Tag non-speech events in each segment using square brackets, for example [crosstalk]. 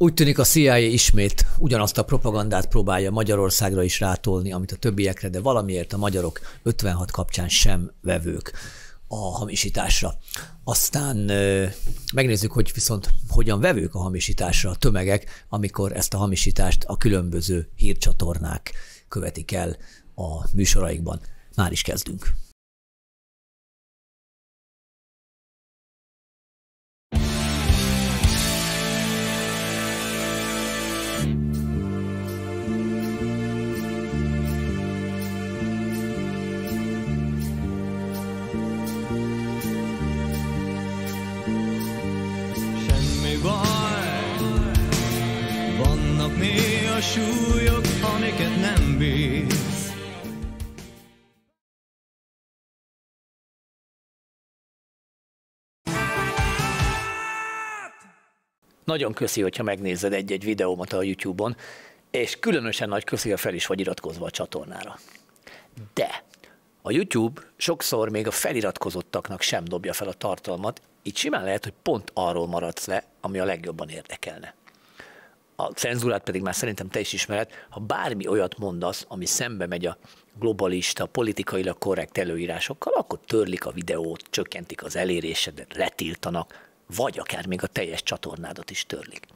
Úgy tűnik a CIA ismét ugyanazt a propagandát próbálja Magyarországra is rátolni, amit a többiekre, de valamiért a magyarok 56 kapcsán sem vevők a hamisításra. Aztán megnézzük, hogy viszont hogyan vevők a hamisításra a tömegek, amikor ezt a hamisítást a különböző hírcsatornák követik el a műsoraikban. Már is kezdünk. súlyok, amiket nem vész. Nagyon köszi, hogyha megnézed egy-egy videómat a YouTube-on, és különösen nagy köszi, ha fel is vagy iratkozva a csatornára. De a YouTube sokszor még a feliratkozottaknak sem dobja fel a tartalmat, így simán lehet, hogy pont arról maradsz le, ami a legjobban érdekelne a cenzúrát pedig már szerintem te is ismered, ha bármi olyat mondasz, ami szembe megy a globalista, politikailag korrekt előírásokkal, akkor törlik a videót, csökkentik az elérésedet, letiltanak, vagy akár még a teljes csatornádat is törlik.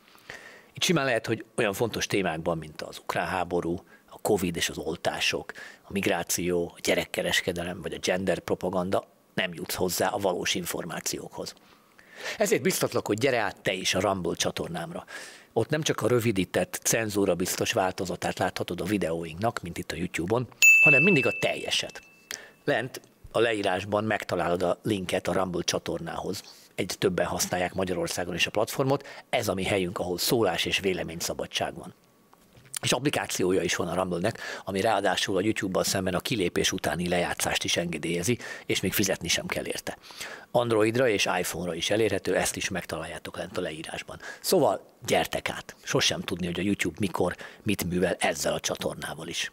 Itt simán lehet, hogy olyan fontos témákban, mint az ukrán háború, a Covid és az oltások, a migráció, a gyerekkereskedelem vagy a gender propaganda nem jutsz hozzá a valós információkhoz. Ezért biztatlak, hogy gyere át te is a Rumble csatornámra. Ott nem csak a rövidített, cenzúra biztos változatát láthatod a videóinknak, mint itt a YouTube-on, hanem mindig a teljeset. Lent a leírásban megtalálod a linket a Rumble csatornához. Egy többen használják Magyarországon is a platformot, ez a mi helyünk, ahol szólás és véleményszabadság van és applikációja is van a Rumble-nek, ami ráadásul a YouTube-ban szemben a kilépés utáni lejátszást is engedélyezi, és még fizetni sem kell érte. Androidra és iPhone-ra is elérhető, ezt is megtaláljátok lent a leírásban. Szóval gyertek át, sosem tudni, hogy a YouTube mikor, mit művel ezzel a csatornával is.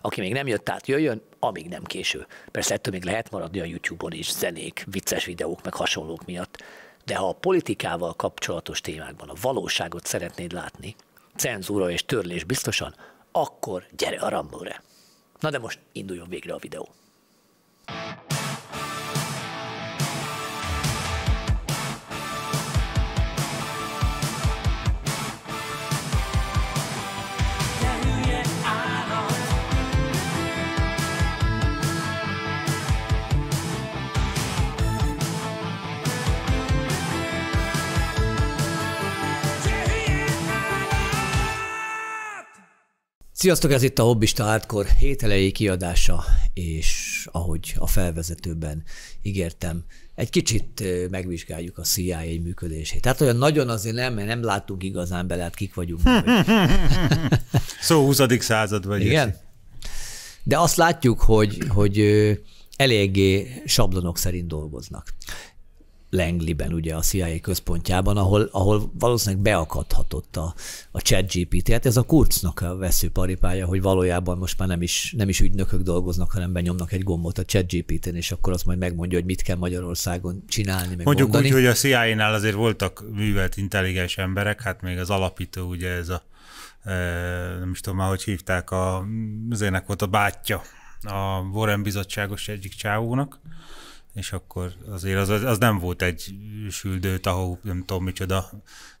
Aki még nem jött át, jöjjön, amíg nem késő. Persze ettől még lehet maradni a YouTube-on is, zenék, vicces videók, meg hasonlók miatt. De ha a politikával kapcsolatos témákban a valóságot szeretnéd látni, cenzúra és törlés biztosan, akkor gyere a Rambóra. Na de most induljon végre a videó. Sziasztok, ez itt a Hobbista Hardcore hételei kiadása, és ahogy a felvezetőben ígértem, egy kicsit megvizsgáljuk a CIA működését. Tehát olyan nagyon azért nem, mert nem látunk igazán bele, hát kik vagyunk. Vagy. [laughs] Szó 20. század vagy. Igen. De azt látjuk, hogy, hogy eléggé sablonok szerint dolgoznak. Langley-ben, ugye a CIA központjában, ahol, ahol valószínűleg beakadhatott a, a chat GPT. Hát ez a kurcnak a vesző paripája, hogy valójában most már nem is, nem is ügynökök dolgoznak, hanem benyomnak egy gombot a chat gpt és akkor az majd megmondja, hogy mit kell Magyarországon csinálni. Meg Mondjuk mondani. úgy, hogy a CIA-nál azért voltak művelt intelligens emberek, hát még az alapító, ugye ez a e, nem is tudom már, hogy hívták, a, az ének volt a bátyja a Warren bizottságos egyik csávónak, és akkor azért az, az nem volt egy süldő, tahó, nem tudom micsoda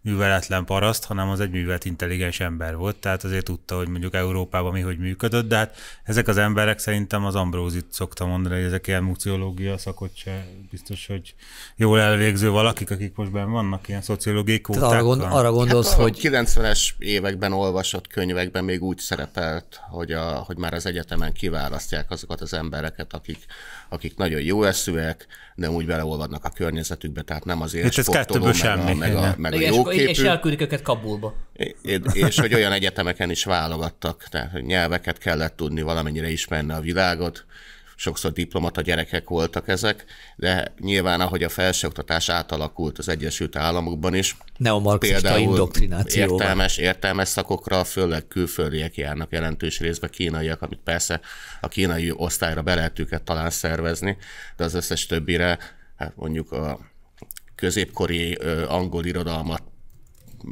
műveletlen paraszt, hanem az egy művelt intelligens ember volt, tehát azért tudta, hogy mondjuk Európában mi hogy működött, de hát ezek az emberek szerintem az Ambrózit szokta mondani, hogy ezek ilyen muciológia szakot se biztos, hogy jól elvégző valakik, akik most benne vannak, ilyen szociológiai kvóták. Arra, gond, arra gondolsz, hát, hogy... 90-es években olvasott könyvekben még úgy szerepelt, hogy, a, hogy már az egyetemen kiválasztják azokat az embereket, akik akik nagyon jó eszűek, de úgy beleolvadnak a környezetükbe, tehát nem azért hát ez sportoló, meg, a, meg, a, meg Igen, a jóképű. És elküldik őket Kabulba. És, és hogy olyan egyetemeken is válogattak, tehát nyelveket kellett tudni, valamennyire ismerni a világot, sokszor diplomata gyerekek voltak ezek, de nyilván ahogy a felsőoktatás átalakult az Egyesült Államokban is, például indoktrináció Értelmes, értelmes szakokra, főleg külföldiek járnak jelentős részben, kínaiak, amit persze a kínai osztályra be lehet őket talán szervezni, de az összes többire, hát mondjuk a középkori angol irodalmat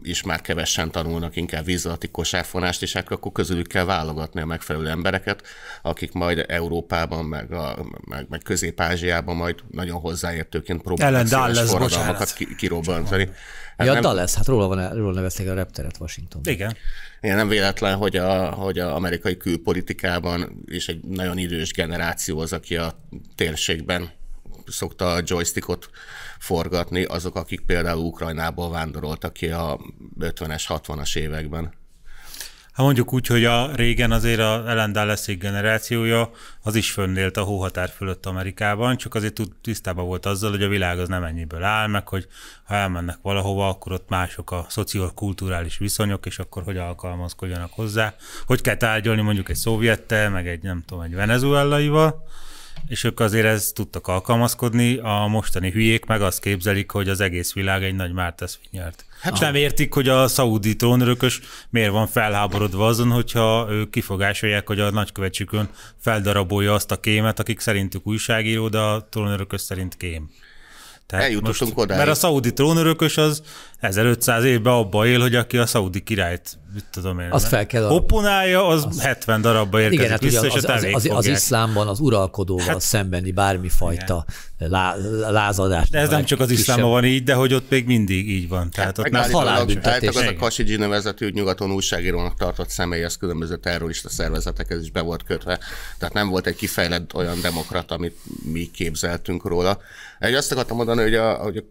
is már kevesen tanulnak inkább víz alatti kosárfonást, és hát akkor közülük kell válogatni a megfelelő embereket, akik majd Európában, meg, a, meg, meg Közép-Ázsiában majd nagyon hozzáértőként próbálják széles forradalmakat kirobbantani. Hát ja, nem... Dallas, hát róla, van, e-, róla nevezték a repteret Washington. Igen. Igen, nem véletlen, hogy a, hogy a amerikai külpolitikában is egy nagyon idős generáció az, aki a térségben szokta a joystickot forgatni azok, akik például Ukrajnából vándoroltak ki a 50-es, 60-as években. Hát mondjuk úgy, hogy a régen azért a Ellen dallas generációja az is fönnélt a hóhatár fölött Amerikában, csak azért tisztában volt azzal, hogy a világ az nem ennyiből áll, meg hogy ha elmennek valahova, akkor ott mások a szociokulturális viszonyok, és akkor hogy alkalmazkodjanak hozzá, hogy kell tárgyalni mondjuk egy szovjettel, meg egy nem tudom, egy venezuelaival, és ők azért ezt tudtak alkalmazkodni, a mostani hülyék meg azt képzelik, hogy az egész világ egy nagy Mártesz vinyert. Hát és nem értik, hogy a szaudi trónörökös miért van felháborodva azon, hogyha ők kifogásolják, hogy a nagykövetségön feldarabolja azt a kémet, akik szerintük újságíró, de a trónörökös szerint kém. Tehát Eljutottunk most, odáig. Mert a szaudi trónörökös az 1500 évben abba él, hogy aki a szaudi királyt mit tudom én. Azt fel kell. Oponálja, az az 70 darabba érkezik igen, hát vissza, az, és az, az, az, az iszlámban az uralkodóval hát, szembeni bármifajta lá, lázadás. De ez nem csak az iszlámban van így, de hogy ott még mindig így van. Tehát ott hát már halálbüntetés. az a Kasizsi nevezetű nyugaton újságírónak tartott személy, az különböző terrorista szervezetekhez is be volt kötve. Tehát nem volt egy kifejlett olyan demokrat, amit mi képzeltünk róla. Egy azt akartam mondani, hogy a, hogy a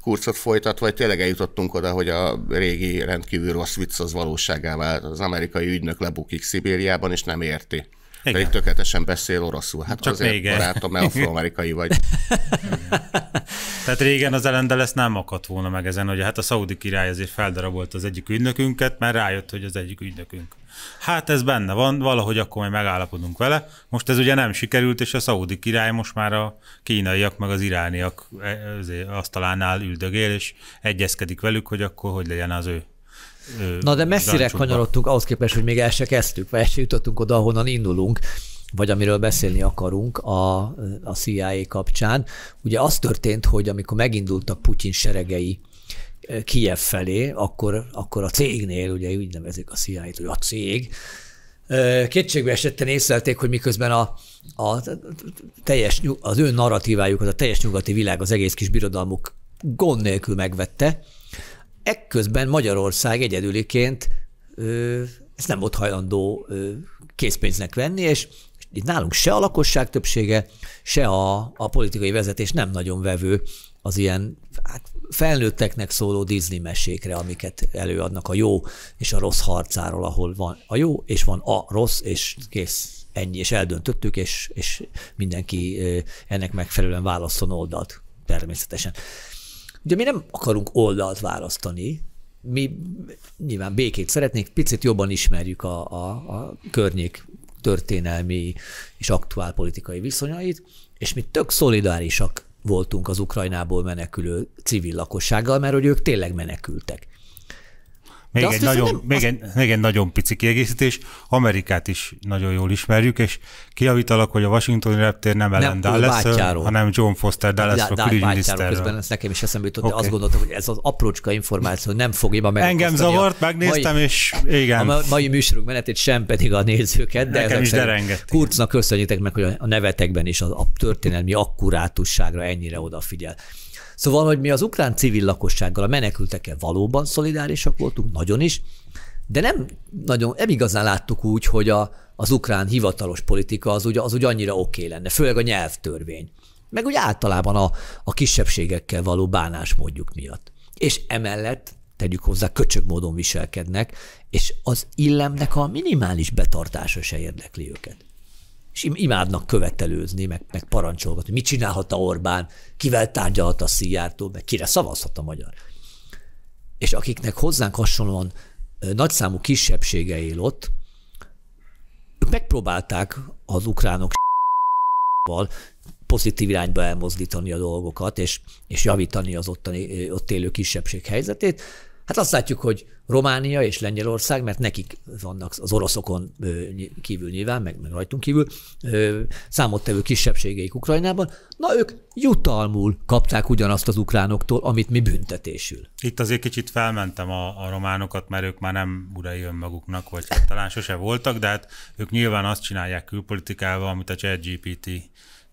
kurcot folytatva, hogy tényleg eljutottunk oda, hogy a régi rendkívül rossz vicc az valós gyilkosságává az amerikai ügynök lebukik Szibériában, és nem érti. Igen. Pedig tökéletesen beszél oroszul. Hát Csak azért régen. barátom, [laughs] mert afroamerikai vagy. Tehát régen az elendel ezt nem akadt volna meg ezen, hogy hát a szaudi király azért feldarabolt az egyik ügynökünket, mert rájött, hogy az egyik ügynökünk. Hát ez benne van, valahogy akkor majd megállapodunk vele. Most ez ugye nem sikerült, és a szaudi király most már a kínaiak meg az irániak e, asztalánál üldögél, és egyezkedik velük, hogy akkor hogy legyen az ő Na de messzire kanyarodtunk ahhoz képest, hogy még el se kezdtük, vagy el se jutottunk oda, ahonnan indulunk vagy amiről beszélni akarunk a, a CIA kapcsán. Ugye az történt, hogy amikor megindultak Putyin seregei Kijev felé, akkor, akkor a cégnél, ugye úgy nevezik a CIA-t, hogy a cég, kétségbe esetten észlelték, hogy miközben a, a teljes, az ő narratívájukat, a teljes nyugati világ az egész kis birodalmuk gond nélkül megvette, Ekközben Magyarország egyedüliként ez ezt nem volt hajlandó készpénznek venni, és itt nálunk se a lakosság többsége, se a, a politikai vezetés nem nagyon vevő az ilyen hát felnőtteknek szóló Disney mesékre, amiket előadnak a jó és a rossz harcáról, ahol van a jó, és van a rossz, és kész, ennyi, és eldöntöttük, és, és mindenki ennek megfelelően válaszol oldalt természetesen. Ugye mi nem akarunk oldalt választani, mi nyilván békét szeretnénk, picit jobban ismerjük a, a, a környék történelmi és aktuál politikai viszonyait, és mi tök szolidárisak voltunk az Ukrajnából menekülő civil lakossággal, mert hogy ők tényleg menekültek. Még, egy nagyon, nem, még, egy, még egy nagyon pici kiegészítés, Amerikát is nagyon jól ismerjük, és kiavítalak, hogy a Washingtoni reptér nem Ellen nem, Dallas, hanem John Foster Dallas, a külügyminiszter. Közben ez nekem is eszembe jutott, okay. de azt gondoltam, hogy ez az aprócska információ nem fogja meg. Engem zavart, megnéztem, mai, és igen. A mai műsorunk menetét sem pedig a nézőket, de nekem is derengett. Kurcnak köszönjétek meg, hogy a nevetekben is a történelmi akkurátusságra ennyire odafigyel. Szóval, hogy mi az ukrán civil lakossággal, a menekültekkel valóban szolidárisak voltunk, nagyon is, de nem nagyon, nem igazán láttuk úgy, hogy a, az ukrán hivatalos politika az úgy, az úgy annyira oké okay lenne, főleg a nyelvtörvény, meg úgy általában a, a kisebbségekkel való bánásmódjuk miatt. És emellett tegyük hozzá, köcsög módon viselkednek, és az illemnek a minimális betartása se érdekli őket és imádnak követelőzni, meg, meg parancsolgatni, mit csinálhat a Orbán, kivel tárgyalhat a Szijjártó, meg kire szavazhat a magyar. És akiknek hozzánk hasonlóan nagyszámú kisebbsége él ott, megpróbálták az ukránok pozitív irányba elmozdítani a dolgokat, és, és javítani az ottani, ott élő kisebbség helyzetét, Hát azt látjuk, hogy Románia és Lengyelország, mert nekik vannak az oroszokon kívül nyilván, meg, meg rajtunk kívül, számottevő kisebbségeik Ukrajnában, na ők jutalmul kapták ugyanazt az ukránoktól, amit mi büntetésül. Itt azért kicsit felmentem a, a románokat, mert ők már nem urai önmaguknak, vagy hát talán sose voltak, de hát ők nyilván azt csinálják külpolitikával, amit a ChatGPT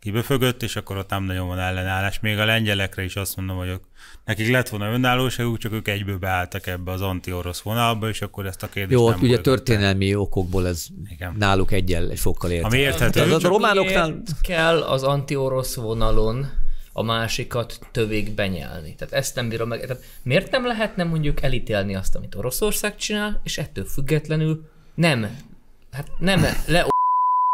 kiböfögött, és akkor ott nem nagyon van ellenállás. Még a lengyelekre is azt mondom, hogy nekik lett volna önállóságuk, csak ők egyből beálltak ebbe az anti-orosz vonalba, és akkor ezt a kérdést Jó, nem ugye történelmi el. okokból ez Igen. náluk egy fokkal érthető. Ami érthető. Tehát a románoknál... kell az anti-orosz vonalon a másikat tövék benyelni. Tehát ezt nem bírom meg. Tehát miért nem lehetne mondjuk elítélni azt, amit Oroszország csinál, és ettől függetlenül nem, hát nem le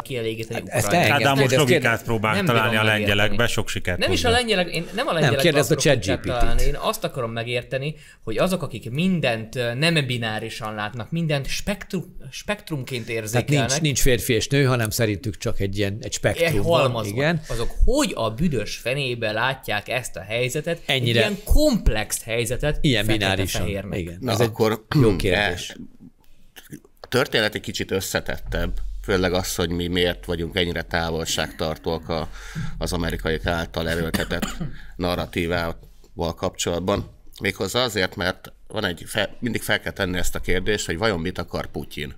kielégíteni hát, Ezt elengedted. Hát, most logikát próbál nem találni a lengyelekbe, sok sikert. Nem is a lengyelek, én nem a lengyelek. Nem, a chat Én azt akarom megérteni, hogy azok, akik mindent nem binárisan látnak, mindent spektrum, spektrumként érzékelnek. Tehát nincs, nincs férfi és nő, hanem szerintük csak egy ilyen egy spektrum. Egy halmaz igen. Azok hogy a büdös fenébe látják ezt a helyzetet, Ennyire. ilyen komplex helyzetet, ilyen binárisan. Igen. Na, Ez akkor, egy jó kérdés. E, történet egy kicsit összetettebb, főleg az, hogy mi miért vagyunk ennyire távolságtartóak a, az amerikai által erőltetett narratívával kapcsolatban. Méghozzá azért, mert van egy, fel, mindig fel kell tenni ezt a kérdést, hogy vajon mit akar Putyin.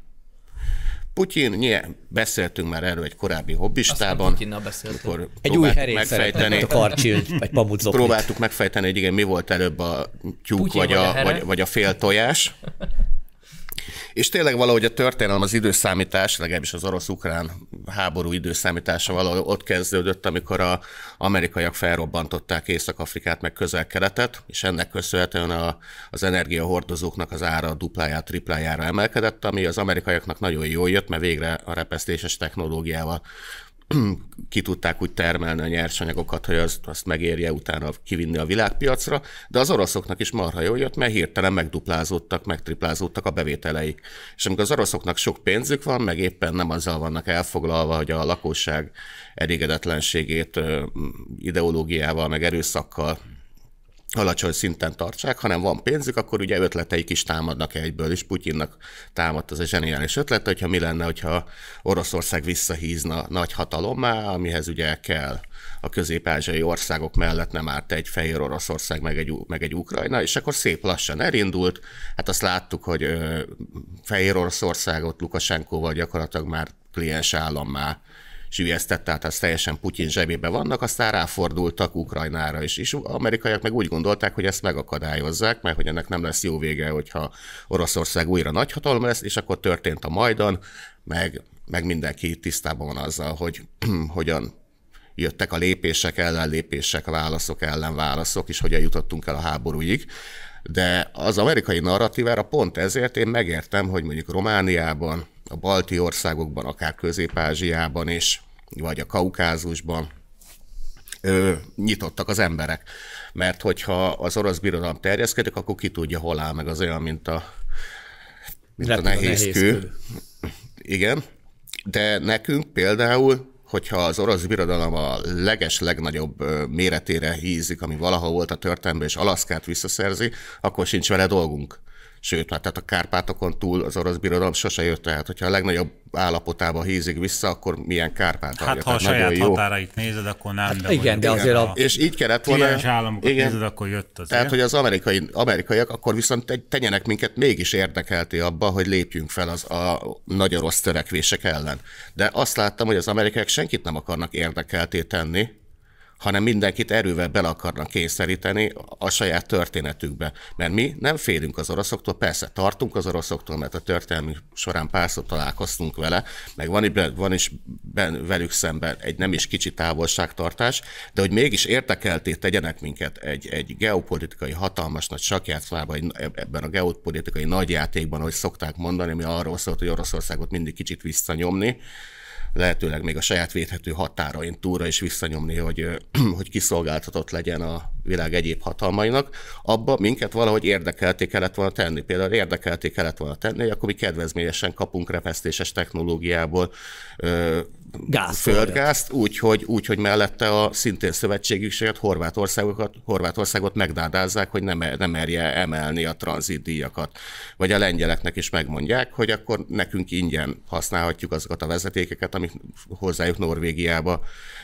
Putyin, nyilván beszéltünk már erről egy korábbi hobbistában. Amikor egy új herét megfejteni, a karcsilt, vagy Próbáltuk megfejteni, hogy igen, mi volt előbb a tyúk vagy, vagy a, a vagy, vagy a fél tojás. És tényleg valahogy a történelem, az időszámítás, legalábbis az orosz-ukrán háború időszámítása valahogy ott kezdődött, amikor a amerikaiak felrobbantották Észak-Afrikát, meg közel-keletet, és ennek köszönhetően a, az energiahordozóknak az ára a dupláját, triplájára emelkedett, ami az amerikaiaknak nagyon jól jött, mert végre a repesztéses technológiával [clears throat] ki tudták úgy termelni a nyersanyagokat, hogy azt, azt megérje utána kivinni a világpiacra, de az oroszoknak is marha jó, jött, mert hirtelen megduplázódtak, megtriplázódtak a bevételeik. És amikor az oroszoknak sok pénzük van, meg éppen nem azzal vannak elfoglalva, hogy a lakosság elégedetlenségét ideológiával, meg erőszakkal alacsony szinten tartsák, hanem van pénzük, akkor ugye ötleteik is támadnak egyből, és Putyinnak támadt az a zseniális ötlet, hogyha mi lenne, hogyha Oroszország visszahízna nagy hatalommá, amihez ugye kell a közép-ázsiai országok mellett nem árt egy fehér Oroszország, meg egy, meg egy Ukrajna, és akkor szép lassan elindult. Hát azt láttuk, hogy ö, fehér Oroszországot Lukasenkóval gyakorlatilag már kliens már sülyeztette, tehát az teljesen Putyin zsebébe vannak, aztán ráfordultak Ukrajnára is. És amerikaiak meg úgy gondolták, hogy ezt megakadályozzák, mert hogy ennek nem lesz jó vége, hogyha Oroszország újra nagyhatalom lesz, és akkor történt a Majdan, meg, meg mindenki tisztában van azzal, hogy [clears throat] hogyan jöttek a lépések, ellenlépések, válaszok, ellenválaszok, és hogyan jutottunk el a háborúig. De az amerikai narratívára pont ezért én megértem, hogy mondjuk Romániában, a balti országokban, akár Közép-Ázsiában is, vagy a Kaukázusban ö, nyitottak az emberek. Mert hogyha az orosz birodalom terjeszkedik, akkor ki tudja, hol áll meg az olyan, mint a, mint a nehéz kő. Igen, de nekünk például hogyha az orosz birodalom a leges legnagyobb méretére hízik, ami valaha volt a történelemben, és Alaszkát visszaszerzi, akkor sincs vele dolgunk. Sőt, hát tehát a Kárpátokon túl az orosz birodalom sose jött el, hát, hogyha a legnagyobb állapotába hízik vissza, akkor milyen Kárpát Hát ha a saját jó. határait nézed, akkor nem. Hát, de igen, de azért a... És így kellett volna... államokat igen, nézed, akkor jött az. Tehát, hogy az amerikai, amerikaiak akkor viszont tenyenek minket mégis érdekelti abba, hogy lépjünk fel az a nagy orosz törekvések ellen. De azt láttam, hogy az amerikaiak senkit nem akarnak érdekelté tenni, hanem mindenkit erővel bele akarnak kényszeríteni a saját történetükbe. Mert mi nem félünk az oroszoktól, persze tartunk az oroszoktól, mert a történelmi során párszor találkoztunk vele, meg van, van is ben, velük szemben egy nem is kicsi távolságtartás, de hogy mégis értekelté tegyenek minket egy, egy geopolitikai hatalmas nagy sakjátszlába, ebben a geopolitikai nagyjátékban, ahogy szokták mondani, ami arról szólt, hogy Oroszországot mindig kicsit visszanyomni, lehetőleg még a saját védhető határain túlra is visszanyomni, hogy, [clears throat] hogy kiszolgáltatott legyen a, világ egyéb hatalmainak, abba minket valahogy érdekelték kellett volna tenni. Például érdekelték kellett volna tenni, akkor mi kedvezményesen kapunk repesztéses technológiából ö, Gáz földgázt, úgyhogy úgy, hogy mellette a szintén szövetségükséget, Horvátországot, Horvátországot megdádázzák, hogy nem, nem merje emelni a tranzitdíjakat. Vagy a lengyeleknek is megmondják, hogy akkor nekünk ingyen használhatjuk azokat a vezetékeket, amik hozzájuk Norvégiába,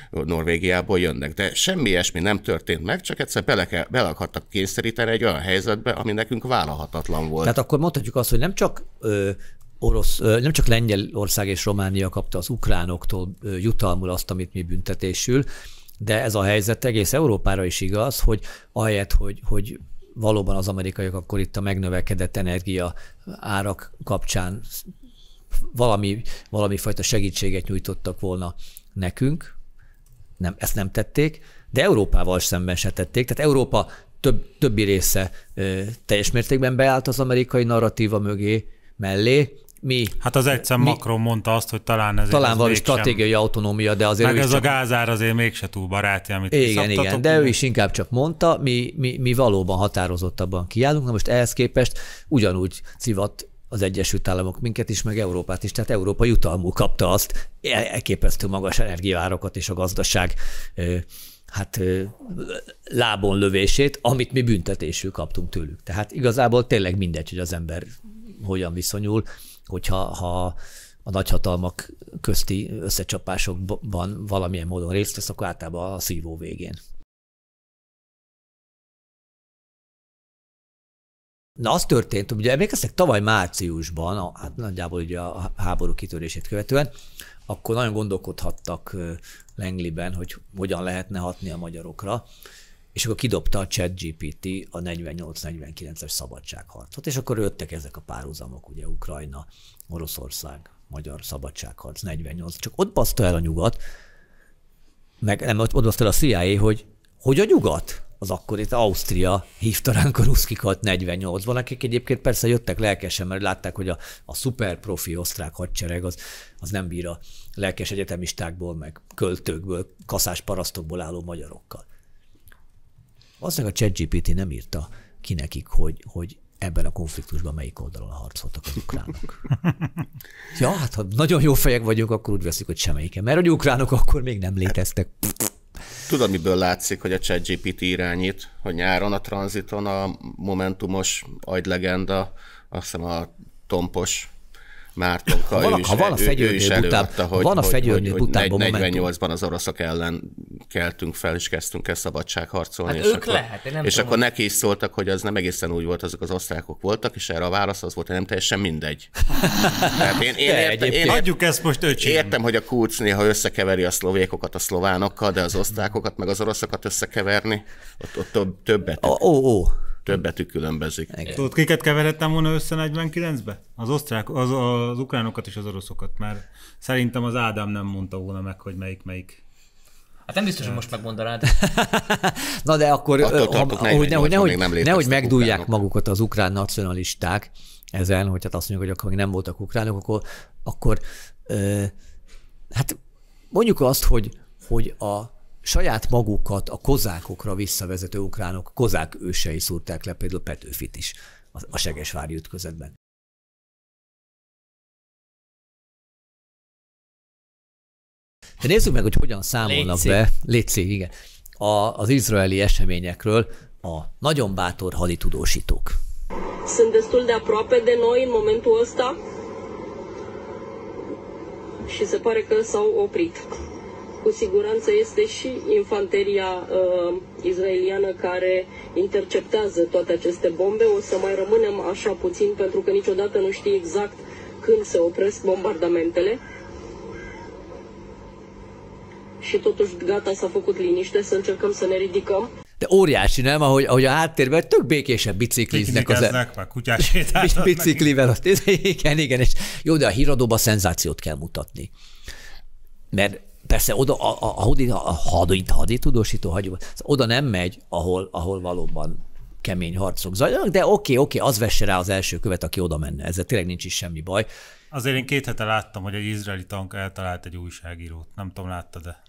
Norvégiából jönnek. De semmi ilyesmi nem történt meg, csak egyszer bele, kell, bele akartak kényszeríteni egy olyan helyzetbe, ami nekünk vállalhatatlan volt. Tehát akkor mondhatjuk azt, hogy nem csak ö, orosz, nem csak Lengyelország és Románia kapta az ukránoktól jutalmul azt, amit mi büntetésül, de ez a helyzet egész Európára is igaz, hogy ahelyett, hogy, hogy valóban az amerikaiak akkor itt a megnövekedett energia árak kapcsán valami, valami fajta segítséget nyújtottak volna nekünk, nem, ezt nem tették, de Európával szemben se tették, tehát Európa több, többi része ö, teljes mértékben beállt az amerikai narratíva mögé, mellé, mi... Hát az egyszer mi, Macron mondta azt, hogy talán ez Talán valami stratégiai autonómia, de azért... Meg ez csak... a gázár azért mégse túl baráti, amit Igen, igen, de ő is inkább csak mondta, mi, mi, mi valóban határozottabban kiállunk, na most ehhez képest ugyanúgy szivat az Egyesült Államok minket is, meg Európát is, tehát Európa jutalmú kapta azt, e-, elképesztő magas energiárakat és a gazdaság hát lábon lövését, amit mi büntetésül kaptunk tőlük. Tehát igazából tényleg mindegy, hogy az ember hogyan viszonyul, hogyha ha a nagyhatalmak közti összecsapásokban valamilyen módon részt vesz, akkor általában a szívó végén. Na, az történt, ugye emlékeztek, tavaly márciusban, a, hát nagyjából ugye a háború kitörését követően, akkor nagyon gondolkodhattak Lengliben, hogy hogyan lehetne hatni a magyarokra, és akkor kidobta a chat GPT a 48-49-es szabadságharcot, és akkor jöttek ezek a párhuzamok, ugye Ukrajna, Oroszország, magyar szabadságharc, 48, csak ott baszta el a nyugat, meg nem, ott baszta el a CIA, hogy hogy a nyugat? az itt Ausztria hívta ránk a ruszkikat 48-ban, akik egyébként persze jöttek lelkesen, mert látták, hogy a, a profi osztrák hadsereg az, az nem bír a lelkes egyetemistákból, meg költőkből, kaszás parasztokból álló magyarokkal. Aztán a ChatGPT nem írta ki nekik, hogy, hogy ebben a konfliktusban melyik oldalon harcoltak az ukránok. ja, hát ha nagyon jó fejek vagyunk, akkor úgy veszik, hogy semmelyiken. Mert a ukránok akkor még nem léteztek. Pff. Tudod, miből látszik, hogy a GPT irányít, hogy nyáron a tranziton a momentumos agylegenda, azt hiszem a tompos Márton Kajő is, ha van a fegyőrnél ő, hogy, van a fegyőrnél hogy, hogy, hogy 48-ban az oroszok ellen keltünk fel, és kezdtünk el szabadságharcolni. Hát és ők akkor, lehet, én nem És tudom. akkor neki is szóltak, hogy az nem egészen úgy volt, azok az osztrákok voltak, és erre a válasz az volt, hogy nem teljesen mindegy. [laughs] Tehát én, én, értem, én Adjuk ezt most öcsém. Értem, hogy a kulcs néha összekeveri a szlovékokat a szlovánokkal, de az osztrákokat meg az oroszokat összekeverni, ott, ott többet. Ó, ó, ó. Több betű különbözik. Igen. Tudod, kiket keveredtem volna össze 49-be? Az, osztrák, az, az ukránokat és az oroszokat, mert szerintem az Ádám nem mondta volna meg, hogy melyik melyik. Hát nem biztos, hogy most megmondanád. [laughs] Na de akkor, hogy, nehogy, nehogy, nehogy, megdúlják magukat az ukrán nacionalisták ezen, hogy hát azt mondjuk, hogy akkor még nem voltak ukránok, akkor, akkor ö, hát mondjuk azt, hogy, hogy a saját magukat a kozákokra visszavezető ukránok, kozák ősei szúrták le például Petőfit is a Segesvári ütközetben. De nézzük meg, hogy hogyan számolnak Létszik. be, Létszik, igen, a, az izraeli eseményekről a nagyon bátor haditudósítók. Sunt destul de aproape de noi în momentul ăsta și se pare că s-au oprit. cu siguranță este și infanteria uh, izraeliană care interceptează toate aceste bombe. O să mai rămânem așa puțin pentru că niciodată nu știi exact când se opresc bombardamentele. Și totuși gata, s-a făcut liniște, să încercăm să ne ridicăm. De óriási, nem? Ahogy, ahogy a háttérben tök békésen bicikliznek. Az el... már kutyás Biciklivel ott, [laughs] igen, igen. És jó, de a híradóban szenzációt kell mutatni. Mert Persze oda, a, a, a, a hadi tudósító hagyó, oda nem megy, ahol, ahol valóban kemény harcok zajlanak, de oké, oké, az vesse rá az első követ, aki oda menne. Ezzel tényleg nincs is semmi baj. Azért én két hete láttam, hogy egy izraeli tank eltalált egy újságírót. Nem tudom, látta, de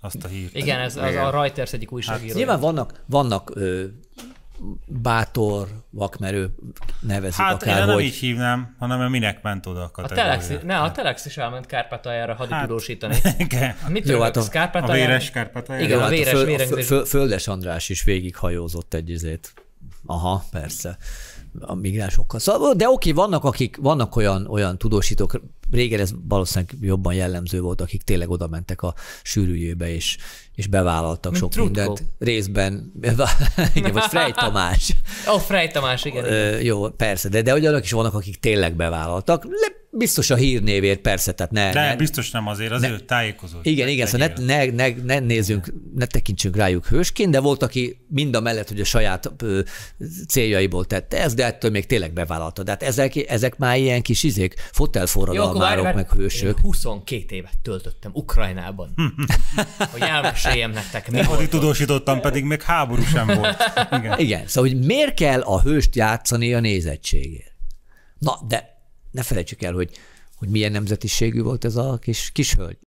azt a hírt. Igen, ez az Igen. a Reuters egyik újságíró. Hát, nyilván vannak, vannak ö, bátor, vakmerő nevezik hát akár, én nem így hívnám, hanem minek ment oda a kategória. A telex, ne, a hát. Telex is elment Kárpátaljára hát, haditudósítani. [laughs] Hát, Mit Jó, hát a, Kárpátalján? a véres Kárpátaljára? Igen, a, hát a véres a föl, a föl, Földes András is végighajózott egy izét. Aha, persze a migránsokkal. Szóval, de oké, vannak, akik, vannak olyan, olyan tudósítók, régen ez valószínűleg jobban jellemző volt, akik tényleg oda mentek a sűrűjébe, és, és bevállaltak Mint sok Trutko. mindent. Részben, [laughs] igen, vagy Frey Tamás. Ó, oh, Frey Tamás, igen. Ö, jó, persze, de, de olyanok is vannak, akik tényleg bevállaltak. Le, biztos a hírnévért, persze, tehát ne... De ne, biztos nem azért, azért ne, tájékozott. Igen, igen, szóval ne, ne, ne, ne nézzünk, ne tekintsünk rájuk hősként, de volt, aki mind a mellett, hogy a saját ö, céljaiból tette ezt, de ettől még tényleg bevállalta. De hát ezek, ezek már ilyen kis izék, fotelforradalmak Bulvárok, várj, meg hősök. 22 évet töltöttem Ukrajnában, [laughs] hogy elmeséljem nektek. Mi volt tudósítottam, pedig még háború sem volt. Igen. Igen, szóval hogy miért kell a hőst játszani a nézettségért? Na, de ne felejtsük el, hogy, hogy milyen nemzetiségű volt ez a kis, kis hölgy.